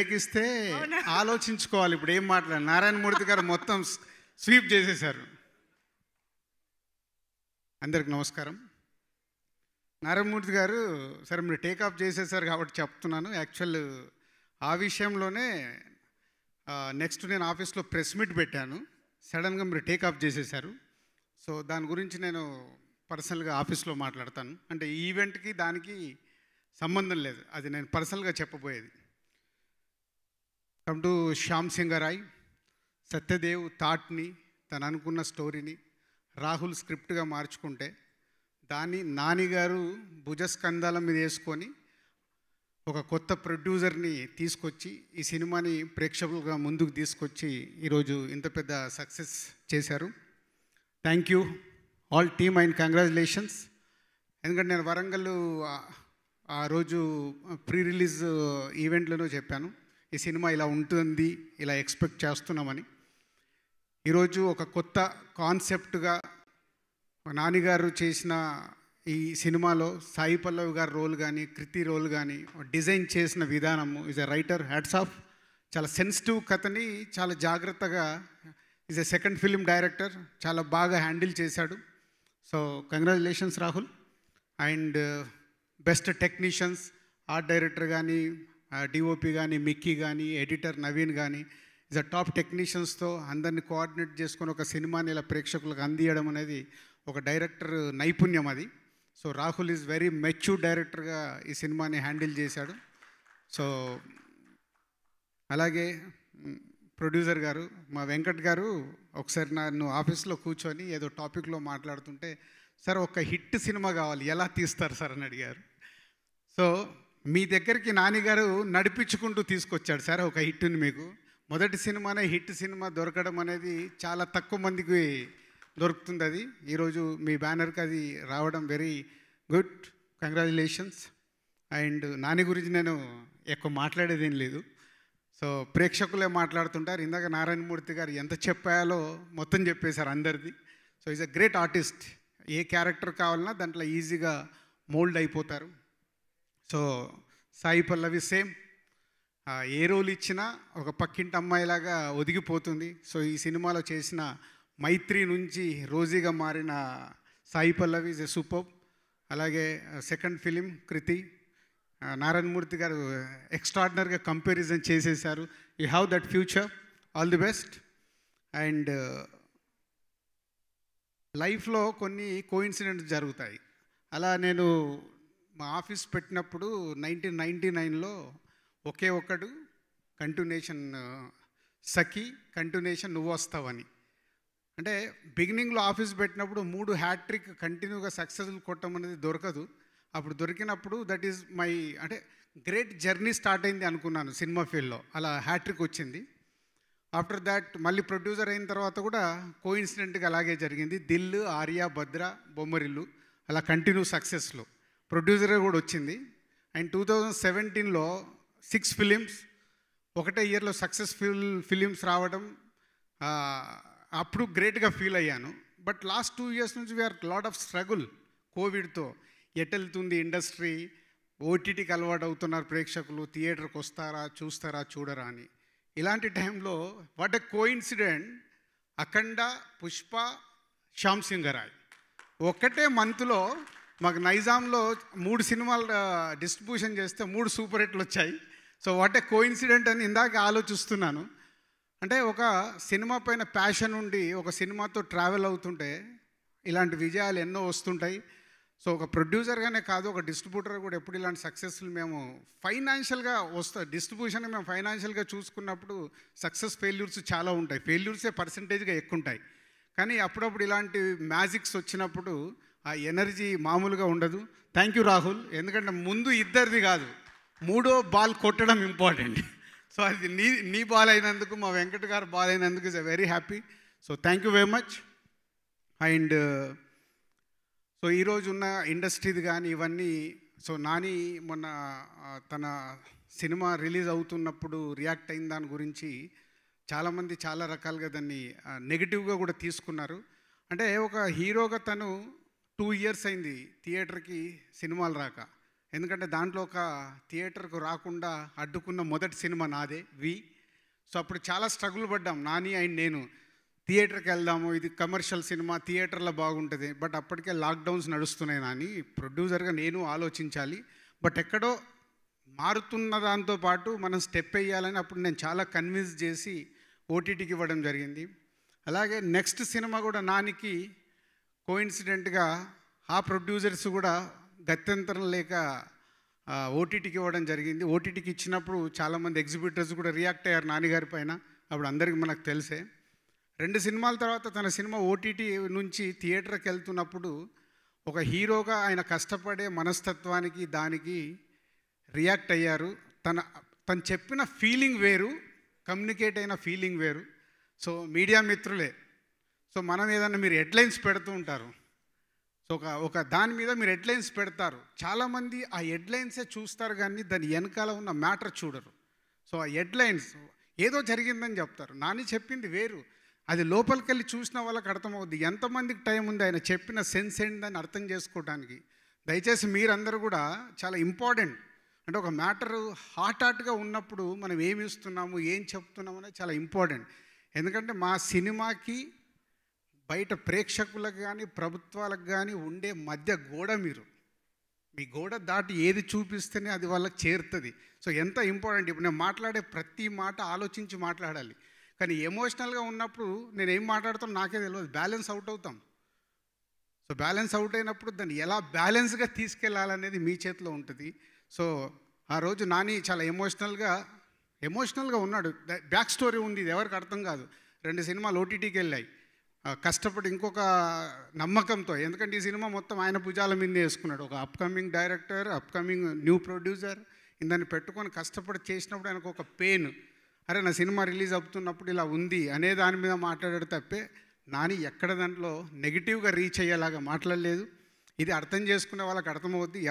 ఏకిస్తే ఆలోచించుకోవాలి ఇప్పుడు ఏం మాట్లాడారు నారాయణమూర్తి గారు మొత్తం స్వీప్ చేసేశారు అందరికి నమస్కారం నారాయణమూర్తి గారు సరే మీరు టేక్ ఆఫ్ చేసేసారు కాబట్టి చెప్తున్నాను యాక్చువల్ ఆ విషయంలోనే నెక్స్ట్ నేను ఆఫీస్లో ప్రెస్ మీట్ పెట్టాను సడన్గా మీరు టేక్ ఆఫ్ చేసేసారు సో దాని గురించి నేను పర్సనల్గా ఆఫీస్లో మాట్లాడతాను అంటే ఈవెంట్కి దానికి సంబంధం లేదు అది నేను పర్సనల్గా చెప్పబోయేది కమ్ టు శ్యామ్ సింగరాయ్ సత్యదేవ్ థాట్ని తను అనుకున్న స్టోరీని రాహుల్ స్క్రిప్ట్గా మార్చుకుంటే దాన్ని నానిగారు భుజస్కంధాల మీద వేసుకొని ఒక కొత్త ప్రొడ్యూసర్ని తీసుకొచ్చి ఈ సినిమాని ప్రేక్షకులుగా ముందుకు తీసుకొచ్చి ఈరోజు ఇంత పెద్ద సక్సెస్ చేశారు thank you all team and congratulations ఎందుకంటే నేను వరంగల్ ఆ రోజు ప్రీ రిలీజ్ ఈవెంట్లోనూ చెప్పాను ఈ సినిమా ఇలా ఉంటుంది ఇలా ఎక్స్పెక్ట్ చేస్తున్నామని ఈరోజు ఒక కొత్త కాన్సెప్ట్గా నాన్నగారు చేసిన ఈ సినిమాలో సాయి పల్లవి గారు రోల్ కానీ కృతి రోల్ కానీ డిజైన్ చేసిన విధానము is a writer hats off చాలా సెన్సిటివ్ కథని చాలా జాగ్రత్తగా is a second film director చాలా బాగా హ్యాండిల్ చేశాడు so congratulations Rahul and best technicians art director కానీ డిఓపి కానీ మిక్కీ కానీ ఎడిటర్ నవీన్ కానీ ఇస్ అ టాప్ టెక్నీషియన్స్తో అందరిని కోఆర్డినేట్ చేసుకొని ఒక సినిమాని ఇలా ప్రేక్షకులకు అందియడం అనేది ఒక డైరెక్టర్ నైపుణ్యం అది so Rahul is very mature డైరెక్టర్గా ఈ సినిమాని హ్యాండిల్ చేశాడు సో అలాగే ప్రొడ్యూసర్ గారు మా వెంకట్ గారు ఒకసారి నన్ను ఆఫీస్లో కూర్చొని ఏదో టాపిక్లో మాట్లాడుతుంటే సార్ ఒక హిట్ సినిమా కావాలి ఎలా తీస్తారు సార్ అని అడిగారు సో మీ దగ్గరికి నానిగారు నడిపించుకుంటూ తీసుకొచ్చాడు సార్ ఒక హిట్ని మీకు మొదటి సినిమానే హిట్ సినిమా దొరకడం అనేది చాలా తక్కువ మందికి దొరుకుతుంది అది ఈరోజు మీ బ్యానర్కి అది రావడం very good congratulations and Nani గురించి నేను ఎక్కువ మాట్లాడేదేం లేదు సో ప్రేక్షకులే మాట్లాడుతుంటారు ఇందాక నారాయణమూర్తి గారు ఎంత చెప్పాలో మొత్తం చెప్పేశారు అందరిది so is a great artist ఏ క్యారెక్టర్ కావాలన్నా దాంట్లో ఈజీగా మోల్డ్ అయిపోతారు సో సాయి పల్లవి సేమ్ ఏ రోల్ ఇచ్చినా ఒక పక్కింటి అమ్మాయిలాగా ఒదిగిపోతుంది సో ఈ సినిమాలో చేసిన మైత్రి నుంచి రోజీగా మారిన Sai Pallavi is a super అలాగే సెకండ్ ఫిలిం కృతి నారాయణమూర్తి గారు ఎక్స్ట్రాడినరీగా కంపారిజన్ చేసేసారు you have that future all the best and లైఫ్లో కొన్ని కోయిన్సిడెంట్స్ జరుగుతాయి అలా నేను మా ఆఫీస్ పెట్టినప్పుడు నైన్టీన్ నైంటీ నైన్లో ఒకే ఒకడు కంటిన్యూషన్ సఖి కంటిన్యూషన్ నువ్వు వస్తావని అంటే బిగినింగ్లో ఆఫీస్ పెట్టినప్పుడు మూడు హ్యాట్రిక్ కంటిన్యూగా సక్సెస్ఫుల్ కొట్టడం అనేది దొరకదు అప్పుడు దొరికినప్పుడు దట్ ఈజ్ మై అంటే గ్రేట్ జర్నీ స్టార్ట్ అయింది అనుకున్నాను సినిమా ఫీల్డ్లో అలా హ్యాట్రిక్ వచ్చింది ఆఫ్టర్ దాట్ మళ్ళీ ప్రొడ్యూసర్ అయిన తర్వాత కూడా కోఇన్సిడెంట్గా అలాగే జరిగింది దిల్ ఆర్య భద్ర బొమ్మరిల్లు అలా కంటిన్యూ సక్సెస్లో ప్రొడ్యూసర్గా కూడా వచ్చింది అండ్ టూ థౌజండ్ సెవెంటీన్లో సిక్స్ ఫిలిమ్స్ ఒకటే ఇయర్లో సక్సెస్ఫుల్ ఫిలిమ్స్ రావడం అప్పుడు గ్రేట్గా ఫీల్ అయ్యాను బట్ లాస్ట్ టూ ఇయర్స్ నుంచి వీఆర్ లాట్ ఆఫ్ స్ట్రగుల్ కోవిడ్తో ఎటెళ్తుంది ఇండస్ట్రీ ఓటీటీకి అలవాటు అవుతున్నారు ప్రేక్షకులు థియేటర్కి వస్తారా చూస్తారా చూడరా అని ఇలాంటి టైంలో వాట్ ఎ కోఇన్సిడెంట్ అఖండ పుష్ప శ్యామ్ సింగరాయ్ ఒకటే మంత్లో మాకు నైజాంలో మూడు సినిమాలు డిస్ట్రిబ్యూషన్ చేస్తే మూడు సూపర్ హిట్లు వచ్చాయి సో వాట్ ఏ కోఇన్సిడెంట్ అని ఇందాక ఆలోచిస్తున్నాను అంటే ఒక సినిమా పైన ప్యాషన్ ఉండి ఒక సినిమాతో ట్రావెల్ అవుతుంటే ఇలాంటి విజయాలు ఎన్నో వస్తుంటాయి సో ఒక ప్రొడ్యూసర్గానే కాదు ఒక డిస్ట్రిబ్యూటర్ కూడా ఎప్పుడు ఇలాంటి సక్సెస్ఫుల్ మేము ఫైనాన్షియల్గా వస్తా డిస్ట్రిబ్యూషన్ మేము ఫైనాన్షియల్గా చూసుకున్నప్పుడు సక్సెస్ ఫెయిల్యూర్స్ చాలా ఉంటాయి ఫెయిల్యూర్సే పర్సంటేజ్గా ఎక్కువ ఉంటాయి కానీ అప్పుడప్పుడు ఇలాంటి మ్యాజిక్స్ వచ్చినప్పుడు ఆ ఎనర్జీ మామూలుగా ఉండదు థ్యాంక్ యూ రాహుల్ ఎందుకంటే ముందు ఇద్దరిది కాదు మూడో బాల్ కొట్టడం ఇంపార్టెంట్ సో అది నీ నీ బాల్ అయినందుకు మా వెంకట్ గారు బాల్ అయినందుకు is very happy so thank you very much and so ఈరోజు ఉన్న ఇండస్ట్రీది కానీ ఇవన్నీ సో నాని మొన్న తన సినిమా రిలీజ్ అవుతున్నప్పుడు రియాక్ట్ అయిన దాని గురించి చాలామంది చాలా రకాలుగా దాన్ని నెగిటివ్గా కూడా తీసుకున్నారు అంటే ఒక హీరోగా తను టూ ఇయర్స్ అయింది థియేటర్కి సినిమాలు రాక ఎందుకంటే దాంట్లో ఒక థియేటర్కు రాకుండా అడ్డుకున్న మొదటి సినిమా నాదే వి సో అప్పుడు చాలా స్ట్రగుల్ పడ్డాం నాని అండ్ నేను థియేటర్కి వెళ్దాము ఇది కమర్షియల్ సినిమా థియేటర్లో బాగుంటుంది బట్ అప్పటికే లాక్డౌన్స్ నడుస్తున్నాయి నాని ప్రొడ్యూసర్గా నేను ఆలోచించాలి బట్ ఎక్కడో మారుతున్న దాంతో పాటు మనం స్టెప్ వేయాలని అప్పుడు నేను చాలా కన్విన్స్ చేసి ఓటీటీకి ఇవ్వడం జరిగింది అలాగే నెక్స్ట్ సినిమా కూడా నానికి కోఇన్సిడెంట్గా ఆ ప్రొడ్యూసర్స్ కూడా గత్యంతరం లేక ఓటీటీకి ఇవ్వడం జరిగింది ఓటీటీకి ఇచ్చినప్పుడు చాలామంది ఎగ్జిబిటర్స్ కూడా రియాక్ట్ అయ్యారు నాన్నగారి పైన అప్పుడు అందరికీ మనకు తెలిసే రెండు సినిమాల తర్వాత తన సినిమా ఓటీటీ నుంచి థియేటర్కి వెళ్తున్నప్పుడు ఒక హీరోగా ఆయన కష్టపడే మనస్తత్వానికి దానికి రియాక్ట్ అయ్యారు తన తను చెప్పిన ఫీలింగ్ వేరు కమ్యూనికేట్ అయిన ఫీలింగ్ వేరు సో మీడియా మిత్రులే సో మనం ఏదన్నా మీరు హెడ్లైన్స్ పెడుతూ ఉంటారు సో ఒక ఒక దాని మీద మీరు హెడ్లైన్స్ పెడతారు చాలామంది ఆ హెడ్లైన్సే చూస్తారు కానీ దాని వెనకాల ఉన్న మ్యాటర్ చూడరు సో ఆ హెడ్లైన్స్ ఏదో జరిగిందని చెప్తారు నాని చెప్పింది వేరు అది లోపలికి వెళ్ళి చూసిన వాళ్ళకి అర్థమవుద్ది ఎంతమందికి టైం ఉంది ఆయన చెప్పిన సెన్స్ ఏంటని అర్థం చేసుకోవడానికి దయచేసి మీరందరూ కూడా చాలా ఇంపార్టెంట్ అంటే ఒక మ్యాటర్ హాట్ హాట్గా ఉన్నప్పుడు మనం ఏమి ఇస్తున్నాము ఏం చెప్తున్నాము అనేది చాలా ఇంపార్టెంట్ ఎందుకంటే మా సినిమాకి బయట ప్రేక్షకులకు కానీ ప్రభుత్వాలకు కానీ ఉండే మధ్య గోడ మీరు మీ గోడ దాటి ఏది చూపిస్తేనే అది వాళ్ళకి చేరుతుంది సో ఎంత ఇంపార్టెంట్ ఇప్పుడు నేను మాట్లాడే ప్రతి మాట ఆలోచించి మాట్లాడాలి కానీ ఎమోషనల్గా ఉన్నప్పుడు నేను ఏం మాట్లాడుతాను నాకే తెలియదు బ్యాలెన్స్ అవుట్ అవుతాం సో బ్యాలెన్స్ అవుట్ అయినప్పుడు దాన్ని ఎలా బ్యాలెన్స్గా తీసుకెళ్లాలనేది మీ చేతిలో ఉంటుంది సో ఆ రోజు నాని చాలా ఎమోషనల్గా ఎమోషనల్గా ఉన్నాడు బ్యాక్ స్టోరీ ఉంది ఇది ఎవరికి అర్థం కాదు రెండు సినిమాలు ఓటీటీకి వెళ్ళాయి కష్టపడి ఇంకొక నమ్మకంతో ఎందుకంటే ఈ సినిమా మొత్తం ఆయన భుజాల మీద వేసుకున్నాడు ఒక upcoming director upcoming new producer ఇందని పెట్టుకొని కష్టపడి చేసినప్పుడు ఆయనకు ఒక పెయిన్ అరే నా సినిమా రిలీజ్ అవుతున్నప్పుడు ఇలా ఉంది అనే దాని మీద మాట్లాడాడు తప్పే నాని ఎక్కడ దాంట్లో నెగిటివ్గా రీచ్ అయ్యేలాగా మాట్లాడలేదు ఇది అర్థం చేసుకునే వాళ్ళకి అర్థమవుద్ది